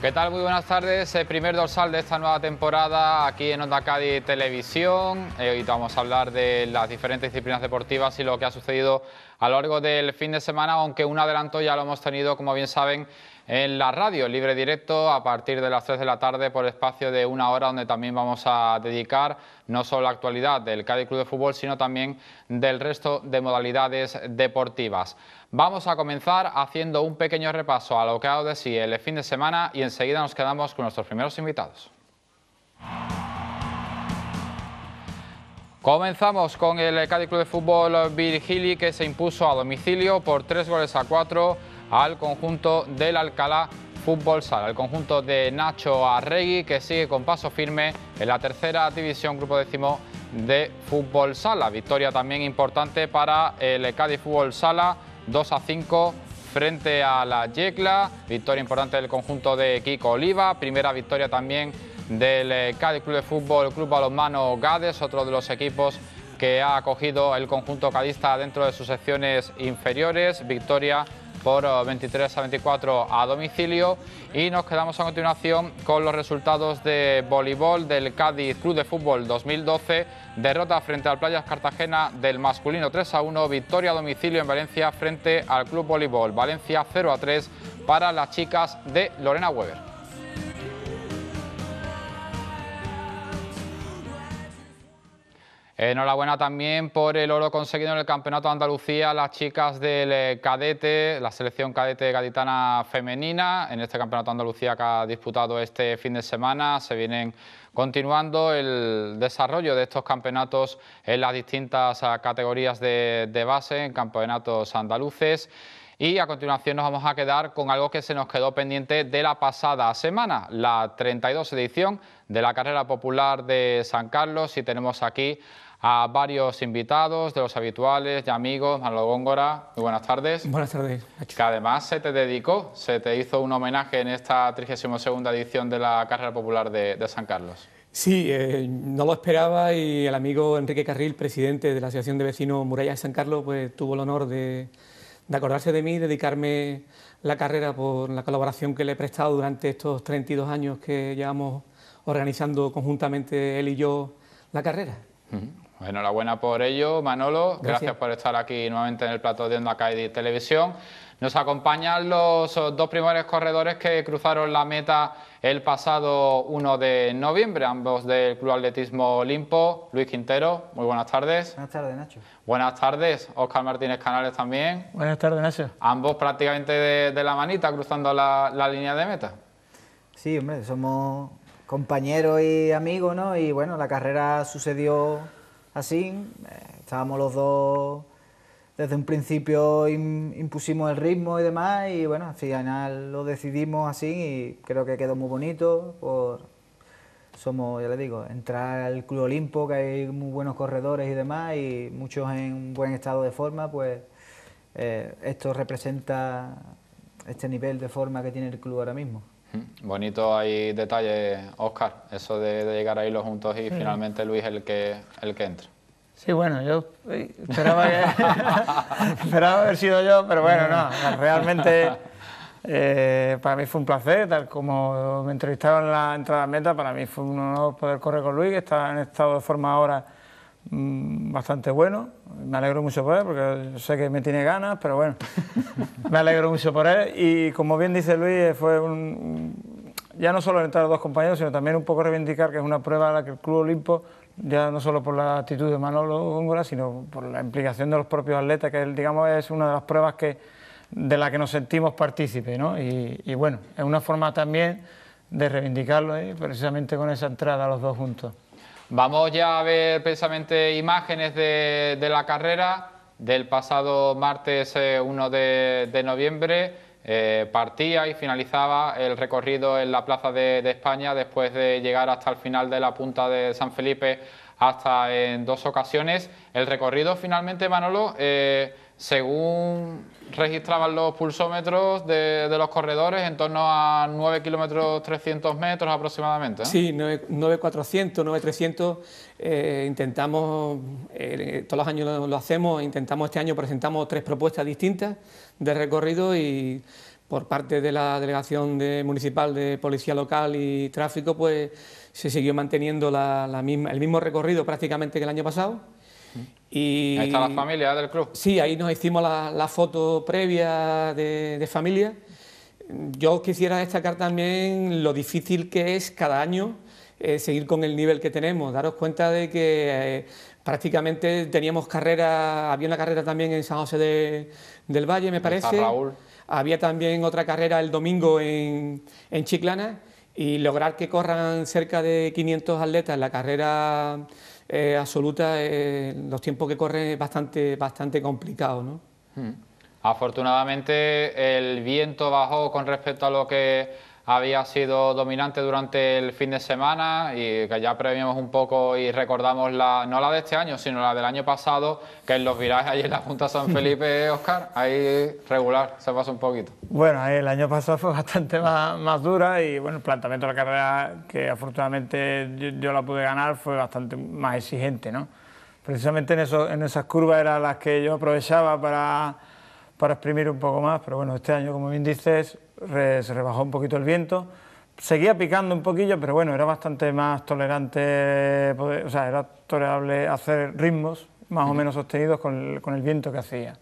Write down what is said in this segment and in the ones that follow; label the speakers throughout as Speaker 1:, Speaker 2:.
Speaker 1: ¿Qué tal? Muy buenas tardes. El primer dorsal de esta nueva temporada aquí en Onda Cádiz Televisión. Eh, hoy vamos a hablar de las diferentes disciplinas deportivas y lo que ha sucedido a lo largo del fin de semana, aunque un adelanto ya lo hemos tenido, como bien saben, en la radio, libre directo, a partir de las 3 de la tarde por espacio de una hora, donde también vamos a dedicar no solo la actualidad del Cádiz Club de Fútbol, sino también del resto de modalidades deportivas. Vamos a comenzar haciendo un pequeño repaso a lo que ha dado de sí el fin de semana y enseguida nos quedamos con nuestros primeros invitados. Comenzamos con el Cádiz Club de Fútbol Virgili que se impuso a domicilio por tres goles a cuatro al conjunto del Alcalá Fútbol Sala. El conjunto de Nacho Arregui que sigue con paso firme en la tercera división, grupo décimo de Fútbol Sala. Victoria también importante para el Cádiz Fútbol Sala 2 a 5 frente a la Yecla. Victoria importante del conjunto de Kiko Oliva. Primera victoria también del eh, Cádiz Club de Fútbol Club Balonmano Gades, otro de los equipos que ha acogido el conjunto cadista dentro de sus secciones inferiores. Victoria por 23 a 24 a domicilio y nos quedamos a continuación con los resultados de voleibol del Cádiz Club de Fútbol 2012 derrota frente al Playas Cartagena del masculino 3 a 1, victoria a domicilio en Valencia frente al Club Voleibol Valencia 0 a 3 para las chicas de Lorena Weber. Enhorabuena también por el oro conseguido en el Campeonato de Andalucía, las chicas del eh, cadete, la selección cadete gaditana femenina, en este Campeonato de Andalucía que ha disputado este fin de semana, se vienen continuando el desarrollo de estos campeonatos en las distintas ah, categorías de, base, en campeonatos andaluces. Y a continuación nos vamos a quedar con algo que se nos quedó pendiente de la pasada semana, la 32 edición de la Carrera Popular de San Carlos y tenemos aquí a varios invitados de los habituales, de amigos, Manolo Góngora, muy buenas tardes. Buenas tardes. Que además se te dedicó, se te hizo un homenaje en esta 32 edición de la Carrera Popular de, San Carlos.
Speaker 2: Sí, eh, no lo esperaba y el amigo Enrique Carril, presidente de la Asociación de Vecinos ...Muralla de San Carlos, pues tuvo el honor de, de acordarse de mí, y dedicarme la carrera por la colaboración que le he prestado durante estos 32 años que llevamos organizando conjuntamente él y yo la carrera.
Speaker 1: Bueno, pues buena por ello, Manolo. Gracias. por estar aquí nuevamente en el plato de Onda Cádiz Televisión. Nos acompañan los dos primeros corredores que cruzaron la meta el pasado 1 de noviembre, ambos del Club Atletismo Olimpo. Luis Quintero, muy buenas tardes. Buenas tardes, Nacho. Buenas tardes, Oscar Martínez Canales también.
Speaker 3: Buenas tardes, Nacho.
Speaker 1: Ambos prácticamente de, la manita cruzando la, la línea de meta.
Speaker 4: Sí, hombre, somos compañeros y amigos, ¿no? Y bueno, la carrera sucedió así. Eh, estábamos los dos, desde un principio impusimos el ritmo y demás, y bueno, al final lo decidimos así y creo que quedó muy bonito. Por, somos, ya le digo, entrar al Club Olimpo, que hay muy buenos corredores y demás, y muchos en buen estado de forma, pues eh, esto representa este nivel de forma que tiene el club ahora mismo.
Speaker 1: Bonito hay detalle, Oscar, eso de, llegar ahí los juntos y finalmente Luis el que, el que entra.
Speaker 3: Sí, bueno, yo eh, esperaba, haber sido yo, pero bueno, no, realmente eh, para mí fue un placer, tal como me entrevistaron en la entrada a meta, para mí fue un honor poder correr con Luis, que está en estado de forma ahora Mm, bastante bueno. Me alegro mucho por él, porque sé que me tiene ganas, pero bueno, me alegro mucho por él. Y como bien dice Luis, fue un, ya no solo entrar a dos compañeros, sino también un poco reivindicar que es una prueba a la que el Club Olimpo, ya no solo por la actitud de Manolo Góngora, sino por la implicación de los propios atletas, que digamos es una de las pruebas que, de la que nos sentimos partícipes. ¿no? Y, bueno, es una forma también de reivindicarlo, ahí... ¿eh? precisamente con esa entrada los dos juntos.
Speaker 1: Vamos ya a ver precisamente imágenes de, la carrera del pasado martes 1 eh, de, noviembre. Eh, partía y finalizaba el recorrido en la Plaza de, España después de llegar hasta el final de la punta de San Felipe hasta en dos ocasiones. El recorrido finalmente, Manolo... Eh, según registraban los pulsómetros de, los corredores, en torno a 9 kilómetros 300 metros aproximadamente. Sí, Sí,
Speaker 2: 9400, 9300. intentamos, eh, todos los años lo, hacemos, intentamos este año presentamos tres propuestas distintas de recorrido y por parte de la Delegación de, Municipal de Policía Local y Tráfico, pues se siguió manteniendo el mismo recorrido prácticamente que el año pasado y,
Speaker 1: ahí está la familia
Speaker 2: del club. Sí, ahí nos hicimos la, foto previa de, familia. Yo quisiera destacar también lo difícil que es cada año eh, seguir con el nivel que tenemos. Daros cuenta de que eh, prácticamente teníamos carrera, había una carrera también en San José del Valle, me parece. Había también otra carrera el domingo en, en Chiclana y lograr que corran cerca de 500 atletas la carrera eh, absoluta, eh, los tiempos que corren es bastante, bastante complicado. ¿no? Hmm.
Speaker 1: Afortunadamente el viento bajó con respecto a lo que había sido dominante durante el fin de semana y que ya previamos un poco y recordamos la, no la de este año, sino la del año pasado, que en los virajes allí en la Punta San Felipe, Oscar, ahí regular, se pasa un poquito.
Speaker 3: Bueno, el año pasado fue bastante más, más dura y bueno, el planteamiento de la carrera, que afortunadamente yo, la pude ganar, fue bastante más exigente, ¿no? Precisamente en, eso, en esas curvas eran las que yo aprovechaba para, para exprimir un poco más, pero bueno, este año, como bien dices, se rebajó un poquito el viento, seguía picando un poquillo, pero bueno, era bastante más tolerante, pues, o sea, era tolerable hacer ritmos más o menos sostenidos con el, viento que hacía.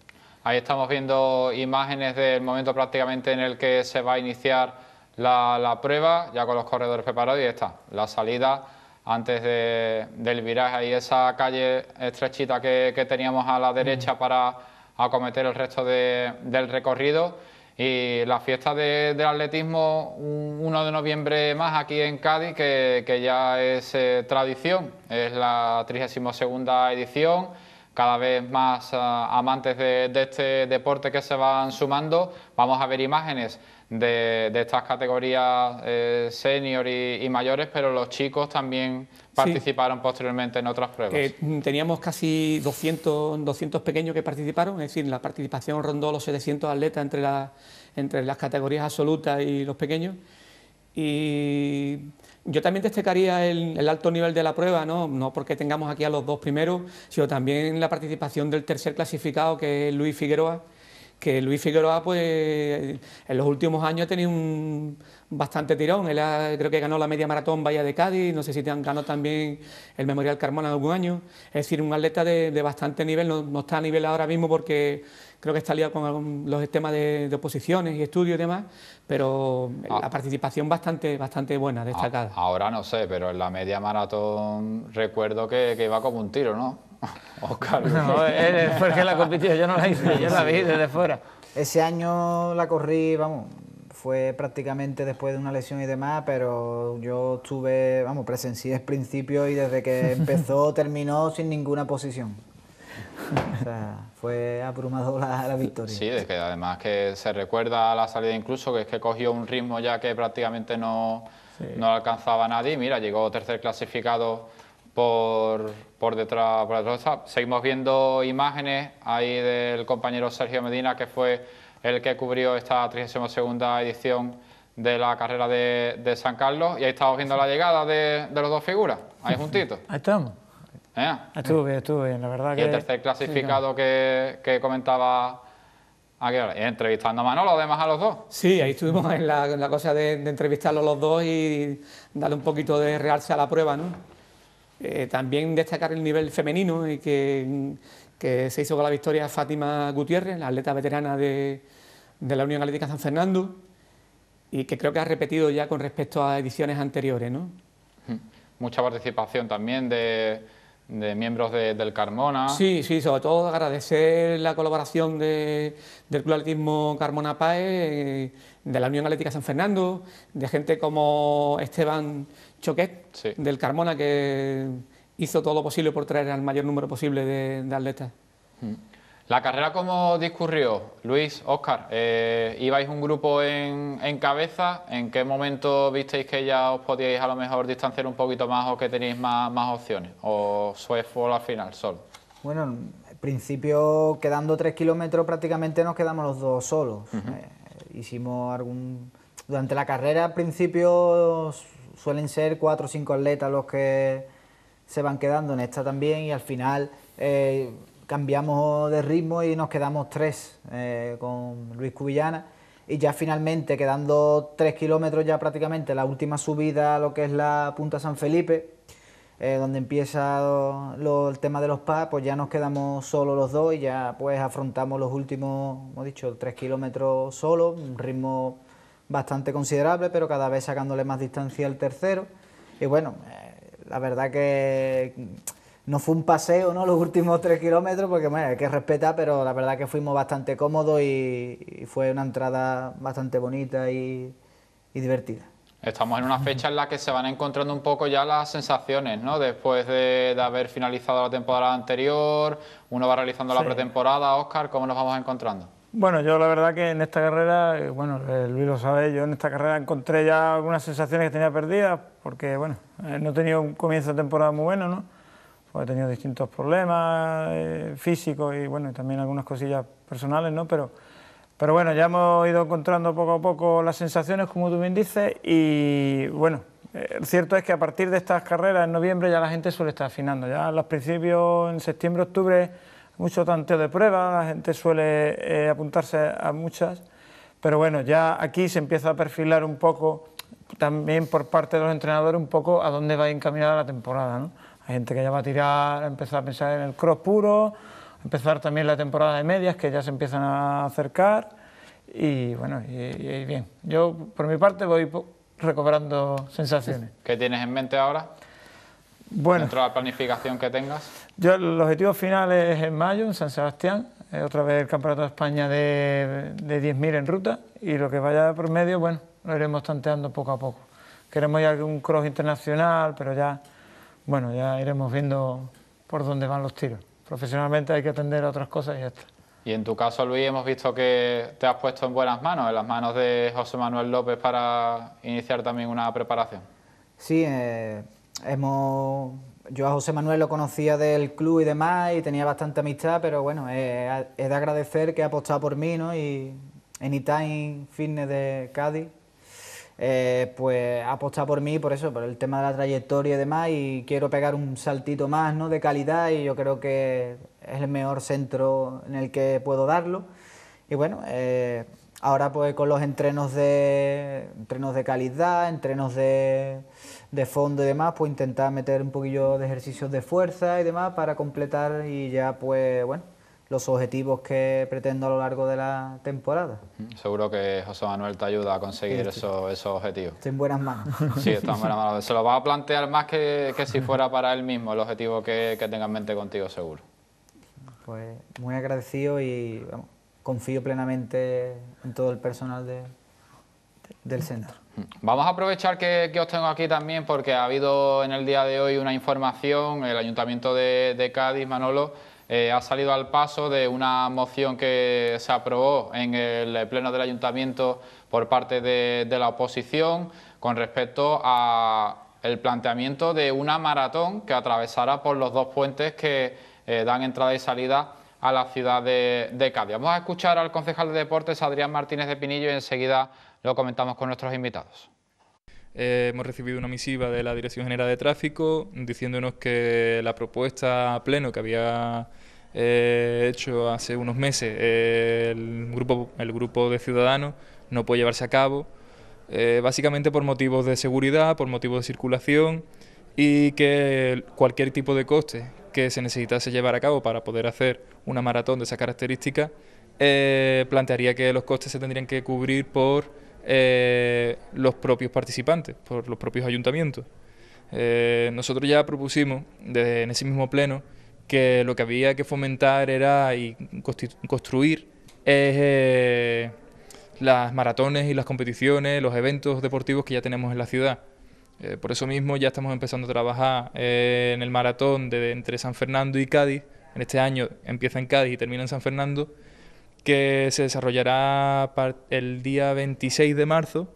Speaker 1: Ahí estamos viendo imágenes del momento prácticamente en el que se va a iniciar la, prueba, ya con los corredores preparados y está, la salida antes del viraje, ahí esa calle estrechita que, teníamos a la derecha para acometer el resto del recorrido y la fiesta del atletismo, 1 de noviembre más aquí en Cádiz, que, ya es eh, tradición, es la 32 edición, cada vez más ah, amantes de este deporte que se van sumando. Vamos a ver imágenes de, estas categorías eh, senior y, mayores, pero los chicos también participaron posteriormente en otras pruebas. Eh,
Speaker 2: teníamos casi 200, 200 pequeños que participaron, es decir, la participación rondó los 700 atletas entre, la, entre las categorías absolutas y los pequeños. Y yo también destacaría el, alto nivel de la prueba, ¿no? no porque tengamos aquí a los dos primeros, sino también la participación del tercer clasificado, que es Luis Figueroa, que Luis Figueroa pues en los últimos años ha tenido un, bastante tirón. Él creo que ganó la media maratón Bahía de Cádiz, no sé si te han ganado también el Memorial Carmona algún año. Es decir, un atleta de, bastante nivel, no, está a nivel ahora mismo porque creo que está liado con los temas de, oposiciones y estudios y demás, pero ah. la participación bastante, bastante buena, ah, destacada.
Speaker 1: Ahora no sé, pero en la media maratón recuerdo que, iba como un tiro, ¿no?
Speaker 3: Oscar. No, eh, eh, fue el que
Speaker 4: la compitió, yo no la hice, yo la vi desde fuera. Ese año la corrí, vamos, fue prácticamente después de una lesión y demás, pero yo estuve, vamos, presencié el principio y desde que empezó terminó sin ninguna posición. O sea, fue abrumado la, victoria. Sí,
Speaker 1: que además que se recuerda la salida incluso, que es que cogió un ritmo ya que prácticamente no, alcanzaba nadie. Mira, llegó tercer clasificado por, detrás. Por detrás. Seguimos viendo imágenes ahí del compañero Sergio Medina que fue el que cubrió esta 32 edición de la carrera de, San Carlos y ahí estamos viendo la llegada de, los dos figuras, ahí juntitos.
Speaker 3: Ahí estamos. ¿Eh? estuve, bien, estuve bien, la verdad que... el tercer
Speaker 1: clasificado que, comentaba eh, entrevistando a Manolo, además a los dos.
Speaker 2: Sí, ahí estuvimos en la, cosa de, de, a los dos y darle un poquito de realce a la prueba, ¿no? Eh, también destacar el nivel femenino y que que se hizo con la victoria Fátima Gutiérrez, la atleta veterana de, de la Unión Atlética San Fernando, y que creo que ha repetido ya con respecto a ediciones anteriores. ¿no?
Speaker 1: Mm. Mucha participación también de, de miembros del Carmona. Sí,
Speaker 2: sí, sobre todo agradecer la colaboración del Club Atletismo Carmona Pae, eh, de la Unión Atlética San Fernando, de gente como Esteban Choquet, del Carmona, que hizo todo lo posible por traer al mayor número posible de, atletas. Hmm.
Speaker 1: La carrera, ¿cómo discurrió, Luis, Oscar? Eh, ¿Ibais un grupo en, cabeza? ¿En qué momento visteis que ya os podíais a lo mejor distanciar un poquito más o que tenéis más, opciones? ¿O fue al final solo?
Speaker 4: Bueno, al principio quedando tres kilómetros prácticamente nos quedamos los dos solos. Eh, hicimos algún... Durante la carrera al principio suelen ser cuatro o cinco atletas los que se van quedando en esta también y al final eh, cambiamos de ritmo y nos quedamos tres eh, con Luis Cubillana y ya finalmente quedando tres kilómetros ya prácticamente la última subida a lo que es la Punta San Felipe, eh, donde empieza el tema de los PAS, pues ya nos quedamos solo los dos y ya pues afrontamos los últimos, como he dicho, tres kilómetros solo, un ritmo bastante considerable, pero cada vez sacándole más distancia al tercero. Y bueno, la verdad que no fue un paseo, ¿no? Los últimos tres kilómetros, porque bueno, hay que respetar, pero la verdad que fuimos bastante cómodos y, fue una entrada bastante bonita y, divertida.
Speaker 1: Estamos en una fecha en la que se van encontrando un poco ya las sensaciones, ¿no? Después de, haber finalizado la temporada anterior, uno va realizando la pretemporada. Oscar, ¿cómo nos vamos encontrando?
Speaker 3: Bueno, yo la verdad que en esta carrera, eh, bueno, eh, Luis lo sabe, yo en esta carrera encontré ya algunas sensaciones que tenía perdidas, porque bueno, eh, no he tenido un comienzo de temporada muy bueno, ¿no? Pues he tenido distintos problemas físicos y bueno, también algunas cosillas personales, ¿no? Pero, bueno, ya hemos ido encontrando poco a poco las sensaciones, como tú bien dices, y bueno, cierto es que a partir de estas carreras en noviembre ya la gente suele estar afinando, ya a los principios, en septiembre, octubre mucho tanteo de pruebas, la gente suele eh, apuntarse a muchas, pero bueno, ya aquí se empieza a perfilar un poco, también por parte de los entrenadores, un poco a dónde va a encaminar la temporada. ¿no? Hay gente que ya va a tirar, a empezar a pensar en el cross puro, empezar también la temporada de medias, que ya se empiezan a acercar, y bueno, y, bien. Yo, por mi parte, voy recobrando sensaciones.
Speaker 1: ¿Qué tienes en mente ahora? bueno, dentro de la planificación que tengas?
Speaker 3: Yo, el objetivo final es en mayo, en San Sebastián, eh, otra vez el Campeonato de España de, de 10.000 en ruta y lo que vaya por medio, bueno, lo iremos tanteando poco a poco. Queremos ya un cross internacional, pero ya, bueno, ya iremos viendo por dónde van los tiros. Profesionalmente hay que atender a otras cosas y ya está.
Speaker 1: Y en tu caso, Luis, hemos visto que te has puesto en buenas manos, en las manos de José Manuel López para iniciar también una preparación.
Speaker 4: Sí, eh, hemos, yo a José Manuel lo conocía del club y demás y tenía bastante amistad, pero bueno, es, de agradecer que ha apostado por mí, ¿no? Y Anytime Fitness de Cádiz, eh, pues ha apostado por mí, por eso, por el tema de la trayectoria y demás, y quiero pegar un saltito más, ¿no? De calidad y yo creo que es el mejor centro en el que puedo darlo. Y bueno, eh, ahora pues con los entrenos de, entrenos de calidad, entrenos de de fondo y demás, pues intentar meter un poquillo de ejercicios de fuerza y demás para completar y ya pues bueno los objetivos que pretendo a lo largo de la temporada.
Speaker 1: Seguro que José Manuel te ayuda a conseguir Esos, objetivos.
Speaker 4: Está en buenas manos. Sí, está en
Speaker 1: buenas manos. Se lo va a plantear más que, si fuera para él mismo el objetivo que, tenga en mente contigo, seguro.
Speaker 4: Pues muy agradecido y confío plenamente en todo el personal de, del centro. Mm.
Speaker 1: Vamos a aprovechar que, os tengo aquí también porque ha habido en el día de hoy una información, el Ayuntamiento de, Cádiz, Manolo, eh, ha salido al paso de una moción que se aprobó en el Pleno del Ayuntamiento por parte de, la oposición con respecto a el planteamiento de una maratón que atravesará por los dos puentes que eh, dan entrada y salida a la ciudad de, de Cádiz. Vamos a escuchar al concejal de deportes Adrián Martínez de Pinillo y enseguida lo comentamos con nuestros invitados.
Speaker 5: Eh, hemos recibido una misiva de la Dirección General de Tráfico diciéndonos que la propuesta a pleno que había eh, hecho hace unos meses el, grupo, el grupo de ciudadanos no puede llevarse a cabo, eh, básicamente por motivos de seguridad, por motivos de circulación y que cualquier tipo de coste que se necesitase llevar a cabo para poder hacer una maratón de esa característica... plantearía que los costes se tendrían que cubrir por eh, los propios participantes, por los propios ayuntamientos. Eh, nosotros ya propusimos desde en ese mismo pleno que lo que había que fomentar era y construir es eh, las maratones y las competiciones, los eventos deportivos que ya tenemos en la ciudad. por eso mismo ya estamos empezando a trabajar en el maratón de, entre San Fernando y Cádiz. En este año empieza en Cádiz y termina en San Fernando que se desarrollará el día 26 de marzo.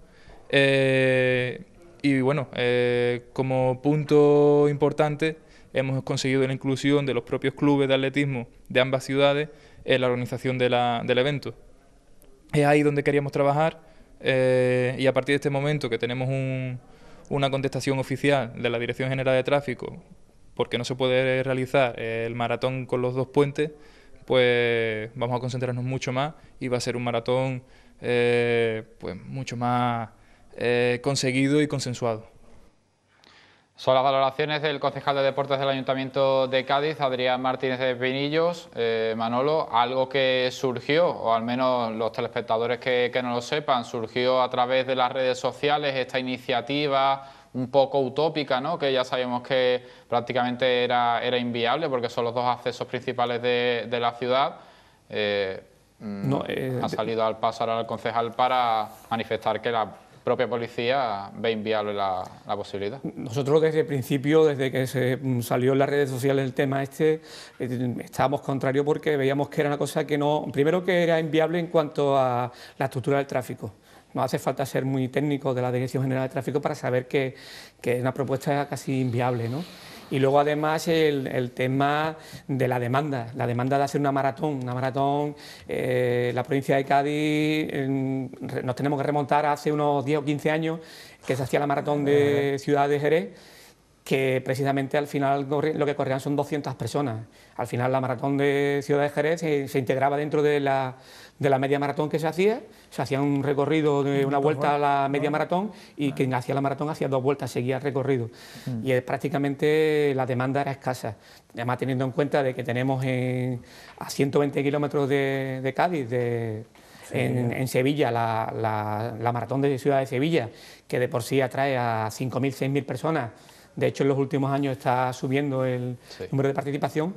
Speaker 5: Eh, y bueno, eh, como punto importante, hemos conseguido la inclusión de los propios clubes de atletismo de ambas ciudades en la organización del evento. Es ahí donde queríamos trabajar eh, y a partir de este momento que tenemos una contestación oficial de la Dirección General de Tráfico, porque no se puede realizar el maratón con los dos puentes, pues vamos a concentrarnos mucho más y va a ser un maratón eh, pues mucho más eh, conseguido y consensuado.
Speaker 1: Son las valoraciones del concejal de deportes del Ayuntamiento de Cádiz, Adrián Martínez de Pinillos. Eh, Manolo, algo que surgió, o al menos los telespectadores que, que no lo sepan, surgió a través de las redes sociales esta iniciativa un poco utópica, ¿no? que ya sabemos que prácticamente era, era inviable porque son los dos accesos principales de, la ciudad. Eh, mm, eh, ha salido al paso al concejal para manifestar que la propia policía ve inviable la, posibilidad.
Speaker 2: Nosotros desde el principio, desde que se mm, salió en las redes sociales el tema este, eh, estábamos contrario porque veíamos que era una cosa que no, primero que era inviable en cuanto a la estructura del tráfico no hace falta ser muy técnico de la Dirección General de Tráfico para saber que, es una propuesta casi inviable. ¿no? Y luego además el, tema de la demanda, la demanda de hacer una maratón, una maratón, eh, la provincia de Cádiz, nos tenemos que remontar hace unos 10 o 15 años que se hacía la maratón de Ciudad de Jerez que precisamente al final lo que corrían son 200 personas. Al final la maratón de Ciudad de Jerez se, integraba dentro de la, de la, media maratón que se hacía, se hacía un recorrido de una vuelta a la media maratón y quien hacía la maratón hacía dos vueltas, seguía el recorrido. Mm. Y prácticamente la demanda era escasa. Además teniendo en cuenta de que tenemos a 120 kilómetros de, de Cádiz, de, en, Sevilla, la, la, la, maratón de Ciudad de Sevilla, que de por sí atrae a 5.000, 6.000 personas de hecho en los últimos años está subiendo el número de participación,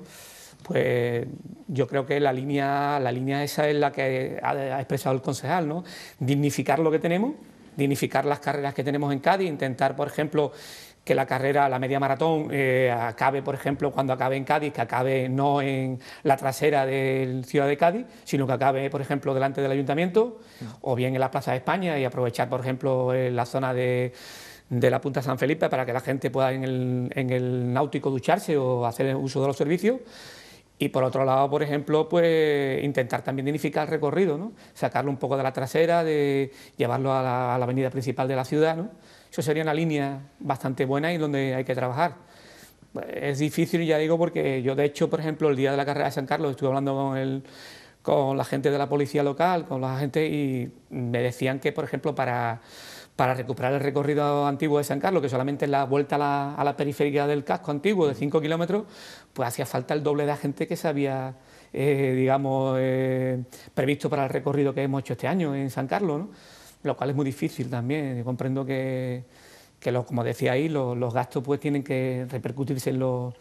Speaker 2: pues yo creo que la línea, la línea esa es la que ha, expresado el concejal, ¿no? dignificar lo que tenemos, dignificar las carreras que tenemos en Cádiz, intentar, por ejemplo, que la carrera, la media maratón, eh, acabe, por ejemplo, cuando acabe en Cádiz, que acabe no en la trasera de Ciudad de Cádiz, sino que acabe, por ejemplo, delante del ayuntamiento, mm. o bien en la Plaza de España y aprovechar, por ejemplo, eh, la zona de de la Punta San Felipe para que la gente pueda en el, en el náutico ducharse o hacer uso de los servicios. Y por otro lado, por ejemplo, pues intentar también dignificar el recorrido, ¿no? sacarlo un poco de la trasera, de llevarlo a la, avenida principal de la ciudad. ¿no? Eso sería una línea bastante buena y donde hay que trabajar. Es difícil, ya digo, porque yo de hecho, por ejemplo, el día de la carrera de San Carlos estuve hablando con, el, con la gente de la policía local, con los agentes, y me decían que, por ejemplo, para para recuperar el recorrido antiguo de San Carlos, que solamente es la vuelta a la, periferia del casco antiguo de 5 kilómetros, pues hacía falta el doble de gente que se había, eh, digamos, eh, previsto para el recorrido que hemos hecho este año en San Carlos, lo cual es muy difícil también. Yo comprendo que que como decía ahí, los, gastos pues tienen que repercutirse en los,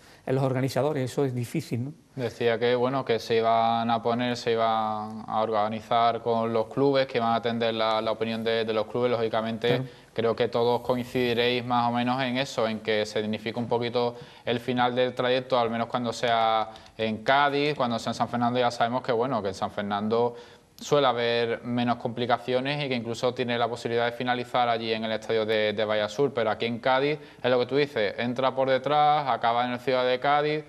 Speaker 2: organizadores, eso es difícil. ¿no?
Speaker 1: Decía que bueno que se iban a poner, se iban a organizar con los clubes, que van a atender la, opinión de, los clubes, lógicamente creo que todos coincidiréis más o menos en eso, en que se dignifique un poquito el final del trayecto, al menos cuando sea en Cádiz, cuando sea en San Fernando, ya sabemos que bueno, que en San Fernando suele haber menos complicaciones y que incluso tiene la posibilidad de finalizar allí en el estadio de, de Vallasur, pero aquí en Cádiz es lo que tú dices, entra por detrás, acaba en el Ciudad de Cádiz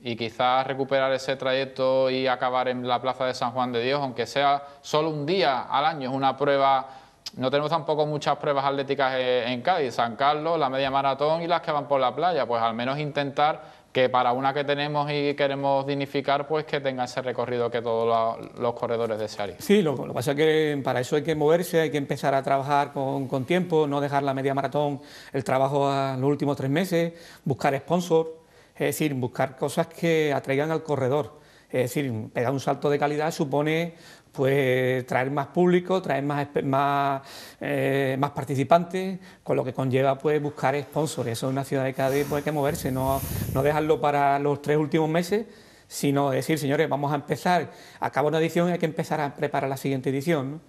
Speaker 1: y quizás recuperar ese trayecto y acabar en la Plaza de San Juan de Dios, aunque sea solo un día al año, es una prueba... No tenemos tampoco muchas pruebas atléticas en Cádiz, San Carlos, la media maratón y las que van por la playa, pues al menos intentar que para una que tenemos y queremos dignificar, pues que tenga ese recorrido que todos los corredores desearían.
Speaker 2: Sí, lo, que pasa es que para eso hay que moverse, hay que empezar a trabajar con, tiempo, no dejar la media maratón, el trabajo a los últimos tres meses, buscar sponsor... es decir, buscar cosas que atraigan al corredor. Es decir, pegar un salto de calidad supone pues traer más público, traer más, eh, más, participantes, con lo que conlleva pues buscar sponsors. Eso en una ciudad de Cádiz pues, hay que moverse, no, dejarlo para los tres últimos meses, sino decir, señores, vamos a empezar, acaba una edición y hay que empezar a preparar la siguiente edición.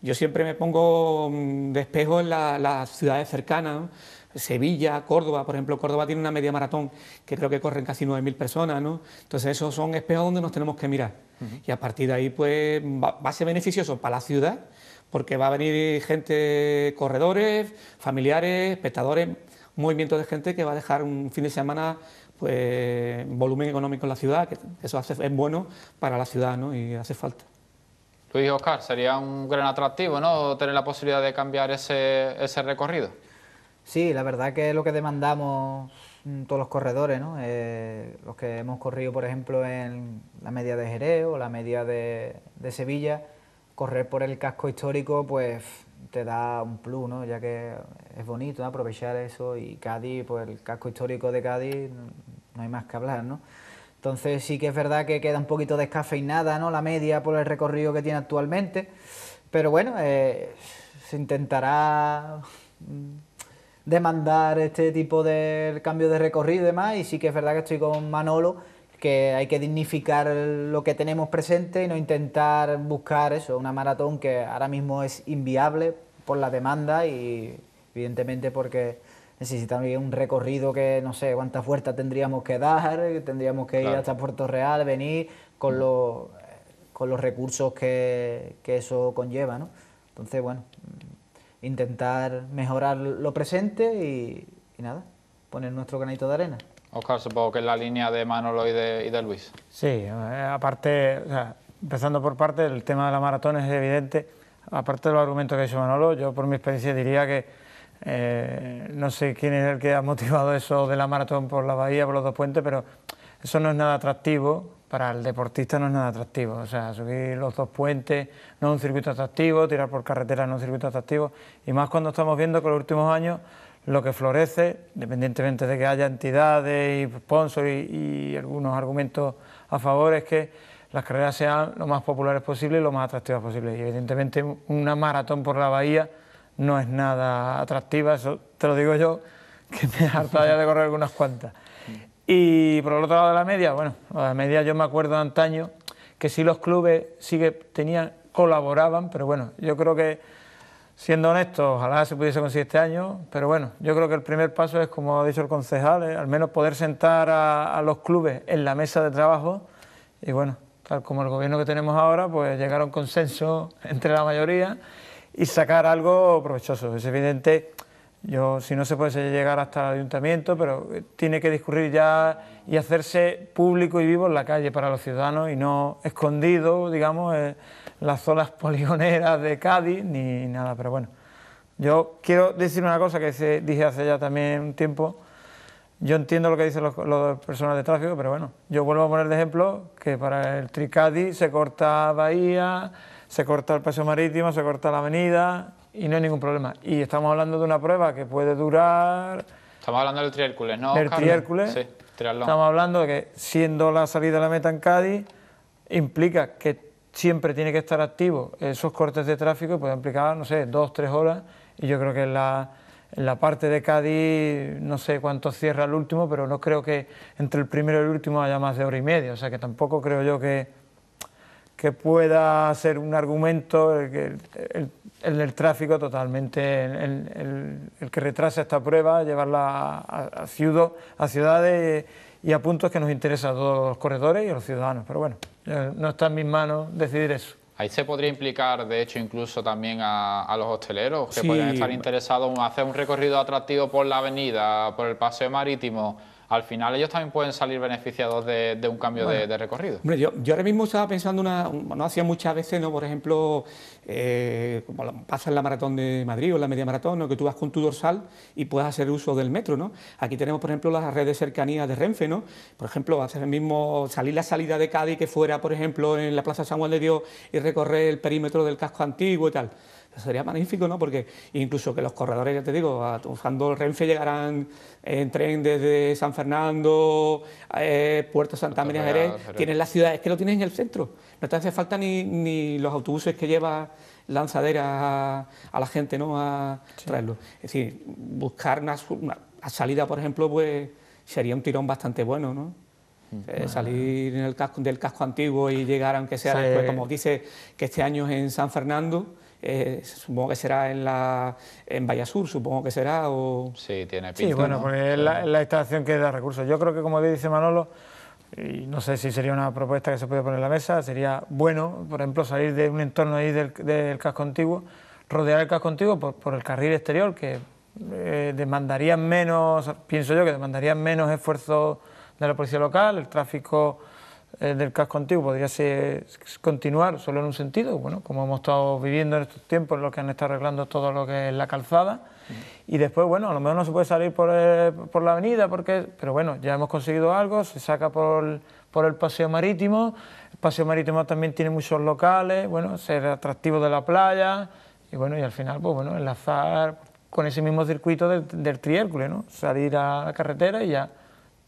Speaker 2: Yo siempre me pongo mm, de espejo en las ciudades cercanas, Sevilla, Córdoba, por ejemplo, Córdoba tiene una media maratón que creo que corren casi 9.000 personas, ¿no? Entonces esos son espejos donde nos tenemos que mirar y a partir de ahí pues, va, a ser beneficioso para la ciudad porque va a venir gente, corredores, familiares, espectadores, un movimiento de gente que va a dejar un fin de semana pues volumen económico en la ciudad, que eso es bueno para la ciudad ¿no? y hace falta.
Speaker 1: Luis Oscar, sería un gran atractivo ¿no? tener la posibilidad de cambiar ese, ese recorrido.
Speaker 4: Sí, la verdad que es lo que demandamos Mm, todos los corredores, eh, los que hemos corrido, por ejemplo, en la media de Jerez o la media de, Sevilla, correr por el casco histórico, pues te da un plus, ya que es bonito aprovechar eso y Cádiz, pues el casco histórico de Cádiz, no hay más que hablar, Entonces sí que es verdad que queda un poquito descafeinada ¿no? la media por el recorrido que tiene actualmente, pero bueno, eh, se intentará mm, demandar este tipo de cambio de recorrido y demás, y sí que es verdad que estoy con Manolo, que hay que dignificar lo que tenemos presente y no intentar buscar eso, una maratón que ahora mismo es inviable por la demanda y evidentemente porque necesitamos un recorrido que no sé cuántas vueltas tendríamos que dar, tendríamos que ir hasta Puerto Real, venir con los, eh, con los recursos que, que eso conlleva, ¿no? Entonces, bueno, intentar mejorar lo presente y, nada, poner nuestro granito de arena.
Speaker 1: Oscar, supongo que es la línea de Manolo y de, Luis.
Speaker 4: Sí,
Speaker 3: eh, aparte, empezando por parte, el tema de la maratón es evidente. Aparte de los argumentos que ha Manolo, yo por mi experiencia diría que eh, no sé quién es el que ha motivado eso de la maratón por la bahía, por los dos puentes, pero eso no es nada atractivo para el deportista no es nada atractivo. O sea, subir los dos puentes no es un circuito atractivo, tirar por carretera no es un circuito atractivo. Y más cuando estamos viendo que en los últimos años lo que florece, independientemente de que haya entidades y sponsors y, algunos argumentos a favor, es que las carreras sean lo más populares posible y lo más atractivas posible. Y evidentemente una maratón por la bahía no es nada atractiva, eso te lo digo yo, que me he ya de correr algunas cuantas. Y por el otro lado de la media, bueno, la media yo me acuerdo de antaño que sí los clubes sí que tenían, colaboraban, pero bueno, yo creo que, siendo honesto, ojalá se pudiese conseguir este año, pero bueno, yo creo que el primer paso es, como ha dicho el concejal, eh, al menos poder sentar a, a los clubes en la mesa de trabajo y bueno, tal como el gobierno que tenemos ahora, pues llegar a un consenso entre la mayoría y sacar algo provechoso. Es evidente yo, si no se puede llegar hasta el ayuntamiento, pero eh, tiene que discurrir ya y hacerse público y vivo en la calle para los ciudadanos y no escondido, digamos, en las zonas poligoneras de Cádiz ni nada. Pero bueno, yo quiero decir una cosa que se, dije hace ya también un tiempo. Yo entiendo lo que dicen los, personas de tráfico, pero bueno, yo vuelvo a poner de ejemplo que para el Tricadi se corta Bahía, se corta el paseo marítimo, se corta la avenida, y no hay ningún problema. Y estamos hablando de una prueba que puede durar... Estamos
Speaker 1: hablando del triércules, ¿no? Del triércules. Sí, Estamos
Speaker 3: hablando de que siendo la salida de la meta en Cádiz, implica que siempre tiene que estar activo esos cortes de tráfico, puede implicar, no sé, dos, tres horas. Y yo creo que la, en la parte de Cádiz, no sé cuánto cierra el último, pero no creo que entre el primero y el último haya más de hora y media. O sea que tampoco creo yo que que pueda ser un argumento el, el, tráfico totalmente, el, que retrase esta prueba, llevarla a, a ciudades y a puntos que nos interesan a todos los corredores y a los ciudadanos. Pero bueno, eh, no está en mis manos decidir eso.
Speaker 1: Ahí se podría implicar, de hecho, incluso también a, los hosteleros que podrían estar interesados en hacer un recorrido atractivo por la avenida, por el paseo marítimo al final ellos también pueden salir beneficiados de, un cambio de, recorrido.
Speaker 2: yo, ahora mismo estaba pensando, una, no hacía muchas veces, ¿no? por ejemplo, eh, como pasa en la maratón de Madrid o la media maratón, que tú vas con tu dorsal y puedes hacer uso del metro. ¿no? Aquí tenemos, por ejemplo, las redes de cercanía de Renfe. ¿no? Por ejemplo, hacer el mismo salir la salida de Cádiz que fuera, por ejemplo, en la Plaza San Juan de Dios y recorrer el perímetro del casco antiguo y tal sería magnífico, ¿no? Porque incluso que los corredores, ya te digo, usando Renfe llegarán en tren desde San Fernando, eh, Puerto Santa María Jerez, tienes las ciudades, que lo tienen en el centro. No te hace falta ni, los autobuses que lleva lanzadera a, la gente, ¿no? A Es decir, buscar una, salida, por ejemplo, pues sería un tirón bastante bueno, ¿no? Mm. Eh, salir en el casco, del casco antiguo y llegar, aunque sea, como dice, que este año es en San Fernando, eh,
Speaker 3: supongo que será en la en Vallasur, supongo que será. O... Sí, tiene pinta. Sí, bueno, pues es la, instalación que da recursos. Yo creo que, como dice Manolo, y no sé si sería una propuesta que se puede poner en la mesa, sería bueno, por ejemplo, salir de un entorno ahí del, del casco antiguo, rodear el casco antiguo por, el carril exterior, que eh, demandarían menos, pienso yo, que demandaría menos esfuerzo de la policía local, el tráfico eh, del casco antiguo podría ser continuar solo en un sentido, bueno, como hemos estado viviendo en estos tiempos, ...lo que han estado arreglando todo lo que es la calzada, mm. y después, bueno, a lo mejor no se puede salir por, eh, por la avenida, porque, pero bueno, ya hemos conseguido algo, se saca por, por el paseo marítimo, el paseo marítimo también tiene muchos locales, bueno, ser atractivo de la playa, y bueno, y al final, pues bueno, enlazar con ese mismo circuito del, del ¿no? Salir a la carretera y ya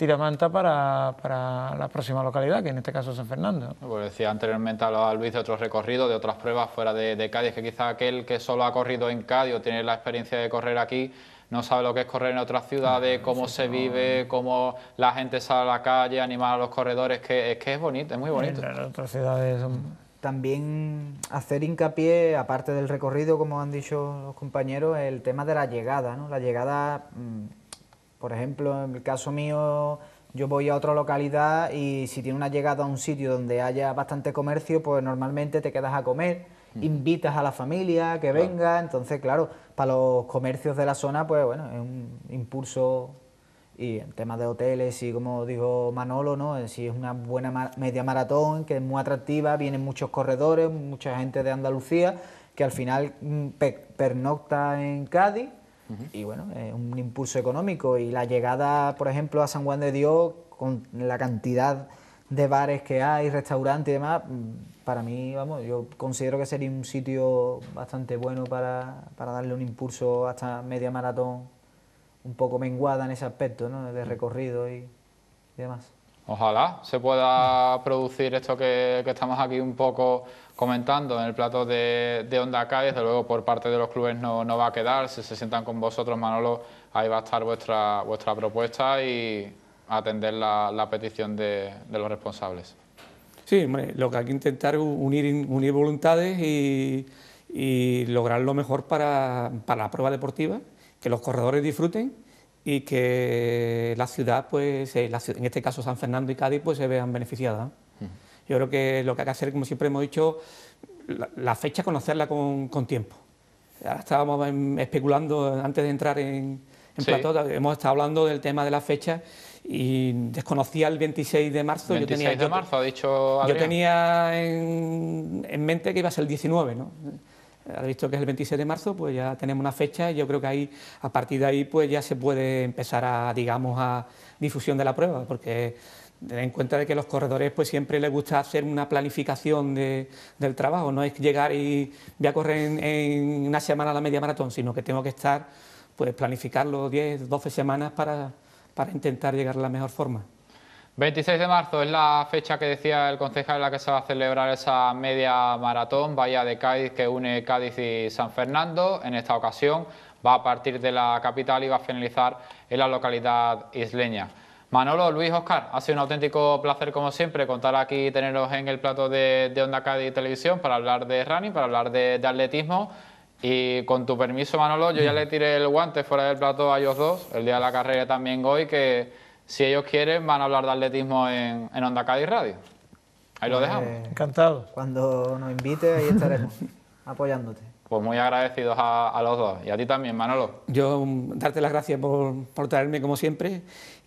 Speaker 3: tiramanta para, para la próxima localidad, que en este caso es San Fernando.
Speaker 1: Pues decía anteriormente a Luis de otros recorridos, de otras pruebas fuera de, de Cádiz, que quizá aquel que solo ha corrido en Cádiz o tiene la experiencia de correr aquí, no sabe lo que es correr en otras ciudades, ah, cómo se vive, eh. cómo la gente sale a la calle, animar a los corredores, que es que es bonito, es muy bonito. En
Speaker 4: otras ciudades También hacer hincapié, aparte del recorrido, como han dicho los compañeros, el tema de la llegada, ¿no? La llegada mm, por ejemplo, en el caso mío, yo voy a otra localidad y si tiene una llegada a un sitio donde haya bastante comercio, pues normalmente te quedas a comer, mm. invitas a la familia que venga, entonces claro, para los comercios de la zona, pues bueno, es un impulso y en temas de hoteles y como dijo Manolo, ¿no? Eh, si es una buena media maratón que es muy atractiva, vienen muchos corredores, mucha gente de Andalucía que al final mm, pernocta en Cádiz y bueno, es eh, un impulso económico y la llegada, por ejemplo, a San Juan de Dios con la cantidad de bares que hay, restaurantes y demás, mm, para mí, vamos, yo considero que sería un sitio bastante bueno para, darle un impulso hasta media maratón, un poco menguada en ese aspecto, ¿no? De recorrido y, demás.
Speaker 1: Ojalá se pueda producir esto que estamos aquí un poco comentando en el plato de, Onda Cádiz, desde luego por parte de los clubes no, no, va a quedar, si se sientan con vosotros Manolo, ahí va a estar vuestra, vuestra propuesta y atender la, petición de, los responsables.
Speaker 2: Sí, lo que hay que intentar es unir, unir voluntades y, lograr lo mejor para, para la prueba deportiva, que los corredores disfruten y que la ciudad, pues, eh, en este caso San Fernando y Cádiz, pues se vean beneficiadas. Yo creo que lo que hay que hacer, como siempre hemos dicho, la, fecha conocerla con, tiempo. Ahora estábamos especulando antes de entrar en, en hemos estado hablando del tema de la fecha y desconocía el 26 de marzo. yo tenía, de marzo,
Speaker 1: ha dicho Yo
Speaker 2: tenía en, mente que iba a ser el 19, ¿no? Ha visto que es el 26 de marzo, pues ya tenemos una fecha y yo creo que ahí, a partir de ahí, pues ya se puede empezar a, digamos, a difusión de la prueba, porque Ten en cuenta de que los corredores pues siempre les gusta hacer una planificación del trabajo, no es llegar y voy correr en, una semana la media maratón, sino que tengo que estar, pues planificarlo 10, 12 semanas para, intentar llegar a la mejor forma.
Speaker 1: 26 de marzo es la fecha que decía el concejal en la que se va a celebrar esa media maratón, Bahía de Cádiz que une Cádiz y San Fernando. En esta ocasión va a partir de la capital y va a finalizar en la localidad isleña. Manolo, Luis, Oscar, ha sido un auténtico placer como siempre contar aquí, y teneros en el plato de, Onda Cádiz Televisión para hablar de running, para hablar de, atletismo. Y con tu permiso, Manolo, yo ya le tiré el guante fuera del plato a ellos dos, el día de la carrera también hoy, que si ellos quieren van a hablar de atletismo en, Onda Cádiz Radio.
Speaker 4: Ahí lo pues, dejamos. encantado. Cuando nos invite ahí estaremos apoyándote.
Speaker 1: Pues muy agradecidos a, los dos y a ti también, Manolo.
Speaker 2: Yo mm, darte las gracias por, por traerme como siempre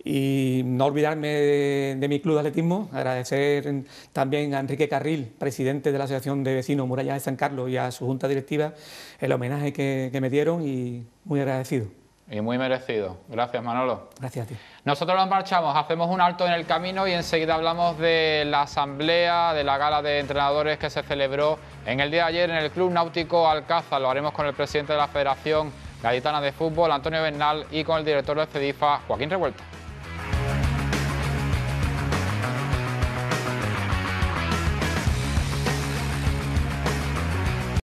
Speaker 2: y no olvidarme de, mi club de atletismo, agradecer también a Enrique Carril, presidente de la Asociación de Vecinos Murallas de San Carlos y a su junta directiva el homenaje que, me dieron y muy agradecido. Y muy merecido. Gracias, Manolo. Gracias a ti.
Speaker 1: Nosotros nos marchamos, hacemos un alto en el camino y enseguida hablamos de la asamblea, de la gala de entrenadores que se celebró en el día de ayer en el Club Náutico Alcázar. Lo haremos con el presidente de la Federación Gaditana de Fútbol, Antonio Bernal, y con el director de Cedifa, Joaquín Revuelta.